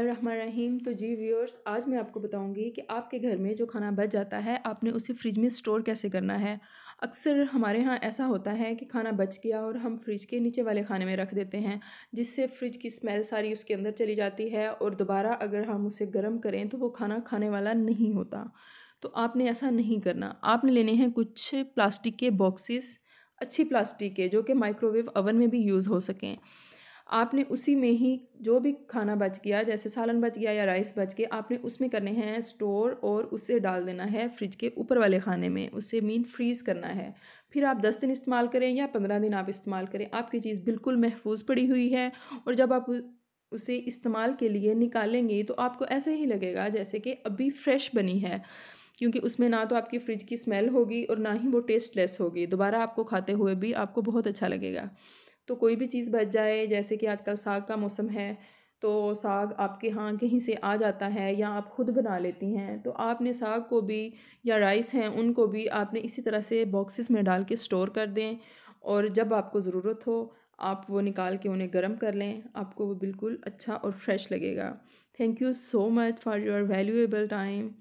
रहीम तो जी व्यूअर्स आज मैं आपको बताऊंगी कि आपके घर में जो खाना बच जाता है आपने उसे फ्रिज में स्टोर कैसे करना है अक्सर हमारे यहाँ ऐसा होता है कि खाना बच गया और हम फ्रिज के नीचे वाले खाने में रख देते हैं जिससे फ्रिज की स्मेल सारी उसके अंदर चली जाती है और दोबारा अगर हम उसे गर्म करें तो वो खाना खाने वाला नहीं होता तो आपने ऐसा नहीं करना आपने लेने हैं कुछ प्लास्टिक के बॉक्सेस अच्छी प्लास्टिक के जो कि माइक्रोवेव अवन में भी यूज़ हो सकें आपने उसी में ही जो भी खाना बच गया जैसे सालन बच गया या राइस बच गया आपने उसमें करने हैं स्टोर और उसे डाल देना है फ्रिज के ऊपर वाले खाने में उसे मीन फ्रीज़ करना है फिर आप दस दिन इस्तेमाल करें या पंद्रह दिन आप इस्तेमाल करें आपकी चीज़ बिल्कुल महफूज पड़ी हुई है और जब आप उसे इस्तेमाल के लिए निकालेंगे तो आपको ऐसे ही लगेगा जैसे कि अभी फ्रेश बनी है क्योंकि उसमें ना तो आपकी फ़्रिज की स्मेल होगी और ना ही वो टेस्टलेस होगी दोबारा आपको खाते हुए भी आपको बहुत अच्छा लगेगा तो कोई भी चीज़ बच जाए जैसे कि आजकल साग का मौसम है तो साग आपके यहाँ कहीं से आ जाता है या आप ख़ुद बना लेती हैं तो आपने साग को भी या राइस हैं उनको भी आपने इसी तरह से बॉक्सेस में डाल के स्टोर कर दें और जब आपको ज़रूरत हो आप वो निकाल के उन्हें गर्म कर लें आपको वो बिल्कुल अच्छा और फ्रेश लगेगा thank you so much for your valuable time